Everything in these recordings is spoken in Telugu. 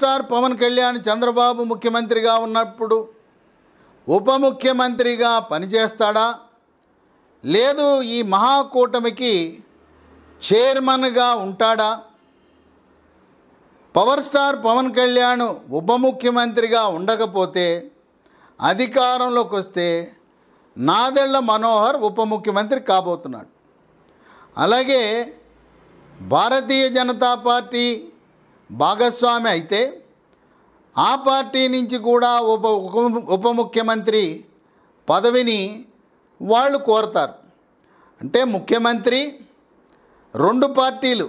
స్టార్ పవన్ కళ్యాణ్ చంద్రబాబు ముఖ్యమంత్రిగా ఉన్నప్పుడు ఉప ముఖ్యమంత్రిగా పనిచేస్తాడా లేదు ఈ మహాకూటమికి చైర్మన్గా ఉంటాడా పవర్ స్టార్ పవన్ కళ్యాణ్ ఉప ముఖ్యమంత్రిగా ఉండకపోతే అధికారంలోకి వస్తే నాదెళ్ల మనోహర్ ఉప ముఖ్యమంత్రి కాబోతున్నాడు అలాగే భారతీయ జనతా పార్టీ భాగస్వామి అయితే ఆ పార్టీ నుంచి కూడా ఉప ఉప ముఖ్యమంత్రి పదవిని వాళ్ళు కోరతారు అంటే ముఖ్యమంత్రి రెండు పార్టీలు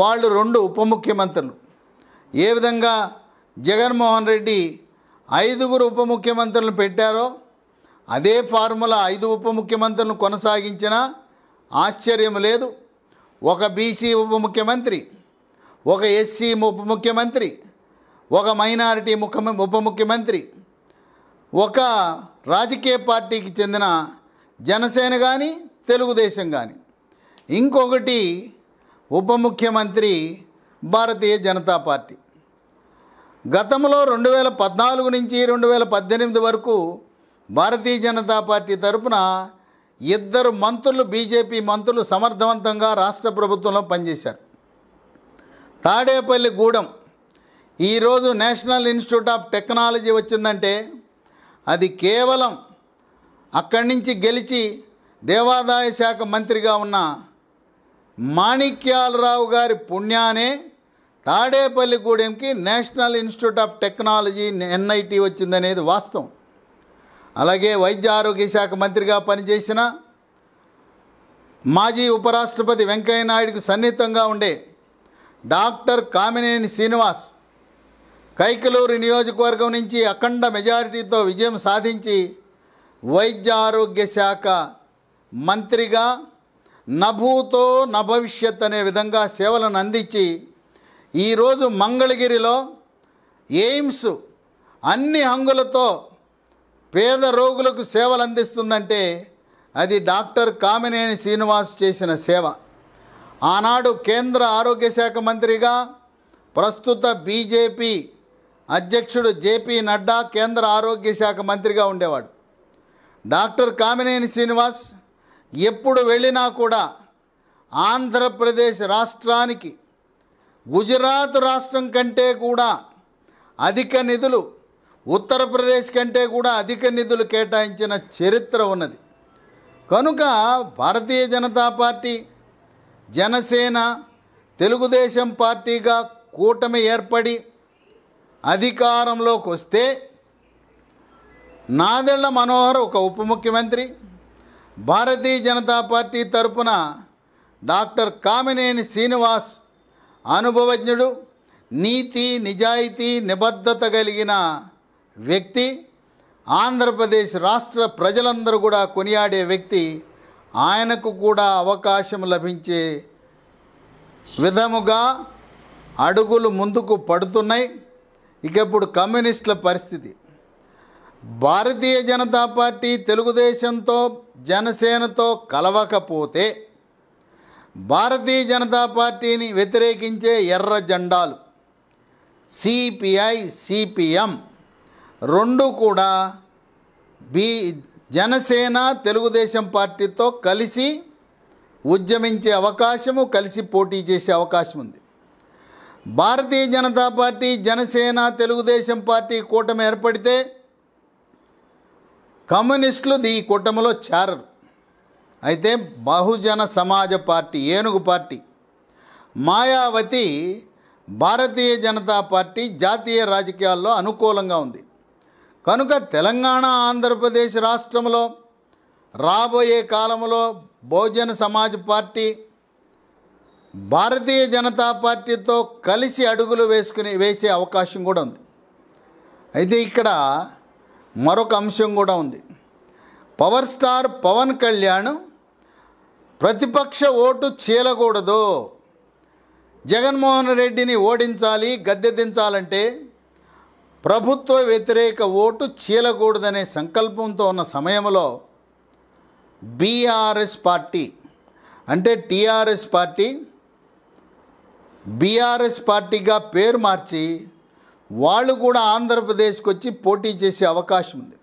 వాళ్ళు రెండు ఉప ముఖ్యమంత్రులు ఏ విధంగా జగన్మోహన్ రెడ్డి ఐదుగురు ఉప ముఖ్యమంత్రులను పెట్టారో అదే ఫార్ములా ఐదు ఉప ముఖ్యమంత్రులను కొనసాగించినా ఆశ్చర్యం లేదు ఒక బీసీ ఉప ముఖ్యమంత్రి ఒక ఎస్సీ ఉప ముఖ్యమంత్రి ఒక మైనారిటీ ముఖ్య ఉప ముఖ్యమంత్రి ఒక రాజకీయ పార్టీకి చెందిన జనసేన కానీ తెలుగుదేశం కానీ ఇంకొకటి ఉప ముఖ్యమంత్రి భారతీయ జనతా పార్టీ గతంలో రెండు వేల పద్నాలుగు నుంచి రెండు వేల పద్దెనిమిది వరకు భారతీయ జనతా పార్టీ తరపున ఇద్దరు మంత్రులు బీజేపీ మంత్రులు సమర్థవంతంగా రాష్ట్ర ప్రభుత్వంలో పనిచేశారు తాడేపల్లి గూడెం ఈరోజు నేషనల్ ఇన్స్టిట్యూట్ ఆఫ్ టెక్నాలజీ వచ్చిందంటే అది కేవలం అక్కడి నుంచి గెలిచి దేవాదాయ శాఖ మంత్రిగా ఉన్న మాణిక్యాలరావు గారి పుణ్యానే తాడేపల్లి గూడెంకి national institute of technology NIT వచ్చిందనేది వాస్తవం అలాగే వైద్య ఆరోగ్య శాఖ మంత్రిగా పనిచేసిన మాజీ ఉపరాష్ట్రపతి వెంకయ్యనాయుడికి సన్నిహితంగా ఉండే డాక్టర్ కామినేని శ్రీనివాస్ కైకలూరు నియోజకవర్గం నుంచి అఖండ మెజారిటీతో విజయం సాధించి వైద్య ఆరోగ్య శాఖ మంత్రిగా నభూతో నభవిష్యత్ అనే విధంగా సేవలను అందించి ఈరోజు మంగళగిరిలో ఎయిమ్స్ అన్ని హంగులతో పేద రోగులకు సేవలు అందిస్తుందంటే అది డాక్టర్ కామినేని శ్రీనివాస్ చేసిన సేవ ఆనాడు కేంద్ర ఆరోగ్య శాఖ మంత్రిగా ప్రస్తుత బీజేపీ అధ్యక్షుడు జేపీ నడ్డా కేంద్ర ఆరోగ్య శాఖ మంత్రిగా ఉండేవాడు డాక్టర్ కామినేని శ్రీనివాస్ ఎప్పుడు వెళ్ళినా కూడా ఆంధ్రప్రదేశ్ రాష్ట్రానికి గుజరాత్ రాష్ట్రం కంటే కూడా అధిక నిధులు ఉత్తరప్రదేశ్ కంటే కూడా అధిక నిధులు కేటాయించిన చరిత్ర ఉన్నది కనుక భారతీయ జనతా పార్టీ జనసేన తెలుగుదేశం పార్టీగా కూటమి ఏర్పడి అధికారంలోకి వస్తే నాదెళ్ల మనోహర్ ఒక ఉప ముఖ్యమంత్రి భారతీయ జనతా పార్టీ తరపున డాక్టర్ కామినేని శ్రీనివాస్ అనుభవజ్ఞుడు నీతి నిజాయితీ నిబద్ధత కలిగిన వ్యక్తి ఆంధ్రప్రదేశ్ రాష్ట్ర ప్రజలందరూ కూడా కొనియాడే వ్యక్తి ఆయనకు కూడా అవకాశం లభించే విధముగా అడుగులు ముందుకు పడుతున్నాయి ఇక ఇప్పుడు కమ్యూనిస్టుల పరిస్థితి భారతీయ జనతా పార్టీ తెలుగుదేశంతో జనసేనతో కలవకపోతే భారతీయ జనతా పార్టీని వ్యతిరేకించే ఎర్ర జెండాలు సిపిఐ సిపిఎం రెండు కూడా బీ జనసేన తెలుగుదేశం పార్టీతో కలిసి ఉద్యమించే అవకాశము కలిసి పోటీ చేసే అవకాశం ఉంది భారతీయ జనతా పార్టీ జనసేన తెలుగుదేశం పార్టీ కూటమి ఏర్పడితే కమ్యూనిస్టులు ఈ కూటమిలో చేరరు అయితే బహుజన సమాజ పార్టీ ఏనుగు పార్టీ మాయావతి భారతీయ జనతా పార్టీ జాతీయ రాజకీయాల్లో అనుకూలంగా ఉంది కనుక తెలంగాణ ఆంధ్రప్రదేశ్ రాష్ట్రంలో రాబోయే కాలంలో బహుజన సమాజ్ పార్టీ భారతీయ జనతా పార్టీతో కలిసి అడుగులు వేసుకుని వేసే అవకాశం కూడా ఉంది అయితే ఇక్కడ మరొక అంశం కూడా ఉంది పవర్ స్టార్ పవన్ కళ్యాణ్ ప్రతిపక్ష ఓటు చీలకూడదు జగన్మోహన్ రెడ్డిని ఓడించాలి గద్దె దించాలంటే ప్రభుత్వ వ్యతిరేక ఓటు చీలకూడదనే సంకల్పంతో ఉన్న సమయంలో బీఆర్ఎస్ పార్టీ అంటే టీఆర్ఎస్ పార్టీ బీఆర్ఎస్ పార్టీగా పేరు మార్చి వాళ్ళు కూడా ఆంధ్రప్రదేశ్కి వచ్చి పోటీ చేసే అవకాశం ఉంది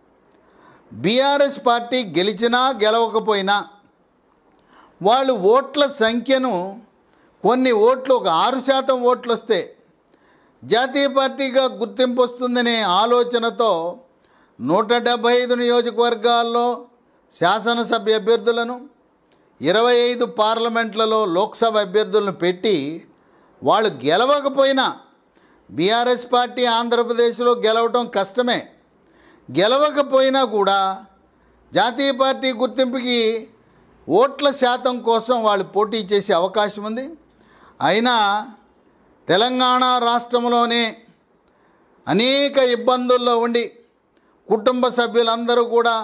బీఆర్ఎస్ పార్టీ గెలిచినా గెలవకపోయినా వాళ్ళు ఓట్ల సంఖ్యను కొన్ని ఓట్లు ఒక ఆరు శాతం ఓట్లు వస్తే జాతీయ పార్టీగా గుర్తింపు వస్తుందనే ఆలోచనతో నూట డెబ్భై ఐదు నియోజకవర్గాల్లో శాసనసభ్య అభ్యర్థులను ఇరవై ఐదు పార్లమెంట్లలో లోక్సభ అభ్యర్థులను పెట్టి వాళ్ళు గెలవకపోయినా బీఆర్ఎస్ పార్టీ ఆంధ్రప్రదేశ్లో గెలవటం కష్టమే గెలవకపోయినా కూడా జాతీయ పార్టీ గుర్తింపుకి ఓట్ల శాతం కోసం వాళ్ళు పోటీ చేసే అవకాశం ఉంది అయినా తెలంగాణ రాష్ట్రంలోనే అనేక ఇబ్బందుల్లో ఉండి కుటుంబ సభ్యులందరూ కూడా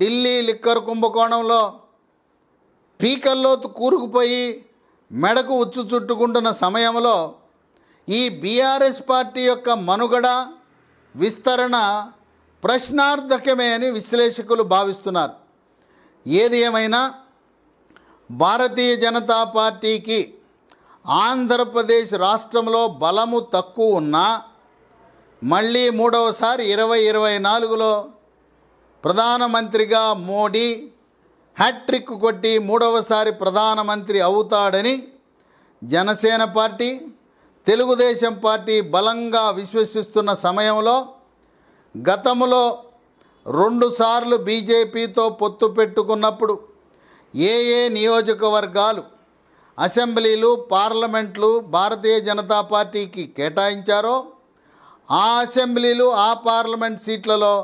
ఢిల్లీ లిక్కర్ కుంభకోణంలో పీకల్లో కూరుకుపోయి మెడకు ఉచ్చు చుట్టుకుంటున్న సమయంలో ఈ బీఆర్ఎస్ పార్టీ యొక్క మనుగడ విస్తరణ ప్రశ్నార్థకమే అని విశ్లేషకులు భావిస్తున్నారు ఏది ఏమైనా భారతీయ జనతా పార్టీకి ఆంధ్రప్రదేశ్ రాష్ట్రంలో బలము తక్కువ ఉన్నా మళ్ళీ మూడవసారి ఇరవై ఇరవై నాలుగులో ప్రధానమంత్రిగా మోడీ హ్యాట్రిక్ కొట్టి మూడవసారి ప్రధానమంత్రి అవుతాడని జనసేన పార్టీ తెలుగుదేశం పార్టీ బలంగా విశ్వసిస్తున్న సమయంలో గతంలో రెండుసార్లు బీజేపీతో పొత్తు పెట్టుకున్నప్పుడు ఏ ఏ నియోజకవర్గాలు అసెంబ్లీలు పార్లమెంట్లు భారతీయ జనతా పార్టీకి కేటాయించారో ఆ అసెంబ్లీలు ఆ పార్లమెంట్ సీట్లలో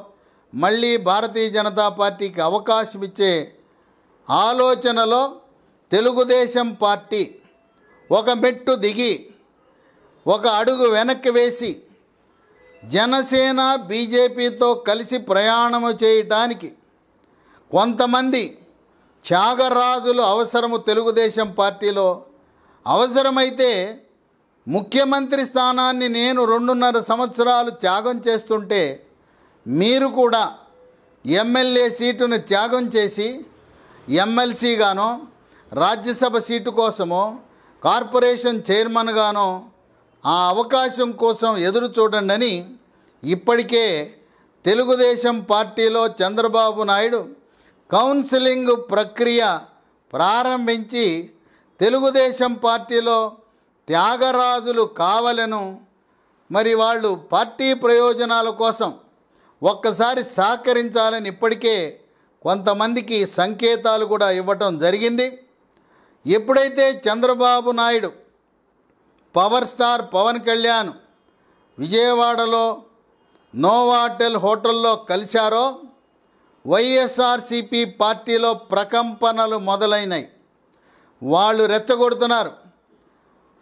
మళ్ళీ భారతీయ జనతా పార్టీకి అవకాశం ఇచ్చే ఆలోచనలో తెలుగుదేశం పార్టీ ఒక మెట్టు దిగి ఒక అడుగు వెనక్కి వేసి జనసేన బీజేపీతో కలిసి ప్రయాణము చేయటానికి కొంతమంది త్యాగరాజులు అవసరము తెలుగుదేశం పార్టీలో అవసరమైతే ముఖ్యమంత్రి స్థానాన్ని నేను రెండున్నర సంవత్సరాలు త్యాగం చేస్తుంటే మీరు కూడా ఎమ్మెల్యే సీటును త్యాగం చేసి ఎమ్మెల్సీగానో రాజ్యసభ సీటు కోసమో కార్పొరేషన్ చైర్మన్గానో ఆ అవకాశం కోసం ఎదురు చూడండి అని ఇప్పటికే తెలుగుదేశం పార్టీలో చంద్రబాబు నాయుడు కౌన్సిలింగ్ ప్రక్రియ ప్రారంభించి తెలుగుదేశం పార్టీలో త్యాగరాజులు కావలను మరి వాళ్ళు పార్టీ ప్రయోజనాల కోసం ఒక్కసారి సహకరించాలని ఇప్పటికే కొంతమందికి సంకేతాలు కూడా ఇవ్వటం జరిగింది ఎప్పుడైతే చంద్రబాబు నాయుడు పవర్ స్టార్ పవన్ కళ్యాణ్ విజయవాడలో నోవాటెల్ హోటల్లో కలిశారో వైఎస్ఆర్సిపి పార్టీలో ప్రకంపనలు మొదలైనాయి వాళ్ళు రెచ్చగొడుతున్నారు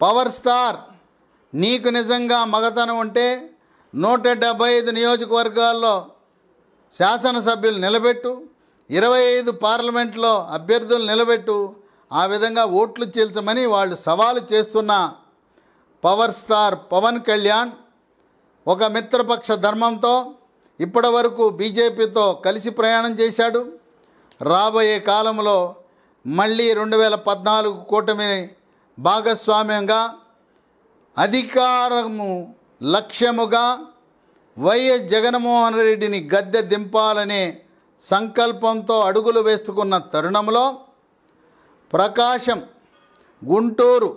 పవర్ స్టార్ నీకు నిజంగా మగతనం ఉంటే నూట డెబ్భై ఐదు నియోజకవర్గాల్లో శాసనసభ్యులు నిలబెట్టు ఇరవై ఐదు పార్లమెంట్లో అభ్యర్థులు నిలబెట్టు ఆ విధంగా ఓట్లు చీల్చమని వాళ్ళు సవాలు చేస్తున్న పవర్ స్టార్ పవన్ కళ్యాణ్ ఒక మిత్రపక్ష ధర్మంతో ఇప్పటి వరకు బీజేపీతో కలిసి ప్రయాణం చేశాడు రాబోయే కాలంలో మళ్ళీ రెండు వేల పద్నాలుగు కూటమి భాగస్వామ్యంగా అధికారము లక్ష్యముగా వైఎస్ జగన్మోహన్ రెడ్డిని గద్దె దింపాలనే సంకల్పంతో అడుగులు వేస్తుకున్న తరుణంలో ప్రకాశం గుంటూరు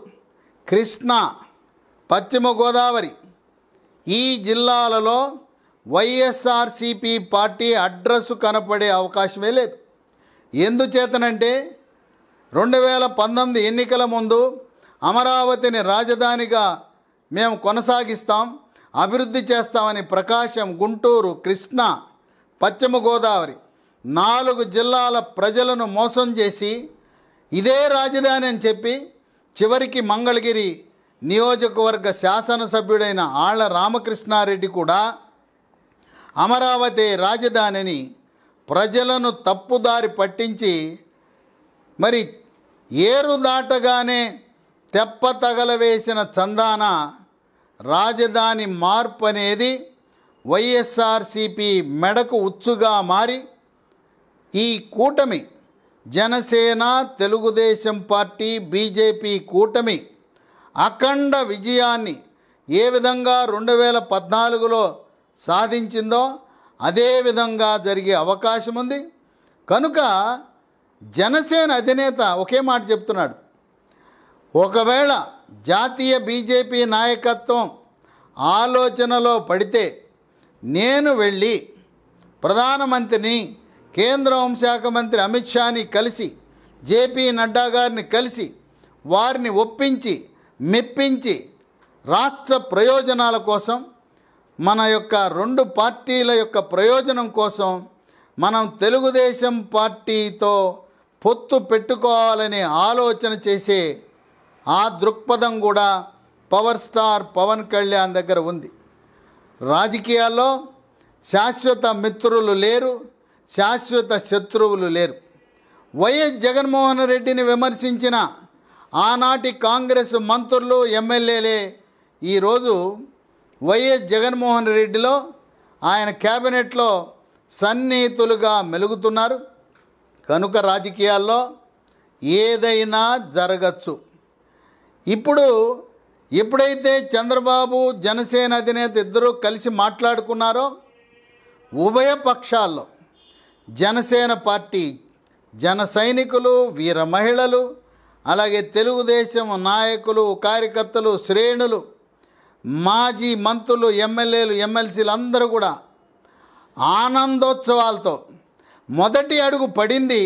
కృష్ణా పశ్చిమ గోదావరి ఈ జిల్లాలలో వైఎస్ఆర్సిపి పార్టీ అడ్రస్ కనపడే అవకాశమే లేదు ఎందుచేతనంటే రెండు వేల పంతొమ్మిది ఎన్నికల ముందు అమరావతిని రాజధానిగా మేము కొనసాగిస్తాం అభివృద్ధి చేస్తామని ప్రకాశం గుంటూరు కృష్ణ పశ్చిమ గోదావరి నాలుగు జిల్లాల ప్రజలను మోసం చేసి ఇదే రాజధాని అని చెప్పి చివరికి మంగళగిరి నియోజకవర్గ శాసనసభ్యుడైన ఆళ్ల రామకృష్ణారెడ్డి కూడా అమరావతి రాజధానిని ప్రజలను తప్పుదారి పట్టించి మరి ఏరు దాటగానే తెప్ప తగలవేసిన చందాన రాజధాని మార్పు అనేది వైఎస్ఆర్సిపి మెడకు ఉచ్చుగా మారి ఈ కూటమి జనసేన తెలుగుదేశం పార్టీ బీజేపీ కూటమి అఖండ విజయాన్ని ఏ విధంగా రెండు వేల పద్నాలుగులో సాధించిందో అదే విధంగా జరిగే అవకాశం ఉంది కనుక జనసేన అధినేత ఒకే మాట చెప్తున్నాడు ఒకవేళ జాతీయ బీజేపీ నాయకత్వం ఆలోచనలో పడితే నేను వెళ్ళి ప్రధానమంత్రిని కేంద్ర హోంశాఖ మంత్రి అమిత్ షాని కలిసి జేపీ నడ్డా గారిని కలిసి వారిని ఒప్పించి మెప్పించి రాష్ట్ర ప్రయోజనాల కోసం మన యొక్క రెండు పార్టీల యొక్క ప్రయోజనం కోసం మనం తెలుగుదేశం పార్టీతో పొత్తు పెట్టుకోవాలని ఆలోచన చేసే ఆ దృక్పథం కూడా పవర్ స్టార్ పవన్ కళ్యాణ్ దగ్గర ఉంది రాజకీయాల్లో శాశ్వత మిత్రులు లేరు శాశ్వత శత్రువులు లేరు వైఎస్ జగన్మోహన్ రెడ్డిని విమర్శించిన ఆనాటి కాంగ్రెస్ మంత్రులు ఎమ్మెల్యేలే ఈరోజు వైఎస్ జగన్మోహన్ రెడ్డిలో ఆయన క్యాబినెట్లో సన్నిహితులుగా మెలుగుతున్నారు కనుక రాజకీయాల్లో ఏదైనా జరగచ్చు ఇప్పుడు ఎప్పుడైతే చంద్రబాబు జనసేన అధినేత ఇద్దరూ కలిసి మాట్లాడుకున్నారో ఉభయ పక్షాల్లో జనసేన పార్టీ జన సైనికులు వీర మహిళలు అలాగే తెలుగుదేశం నాయకులు కార్యకర్తలు శ్రేణులు మాజీ మంత్రులు ఎమ్మెల్యేలు ఎమ్మెల్సీలు అందరూ కూడా ఆనందోత్సవాలతో మొదటి అడుగు పడింది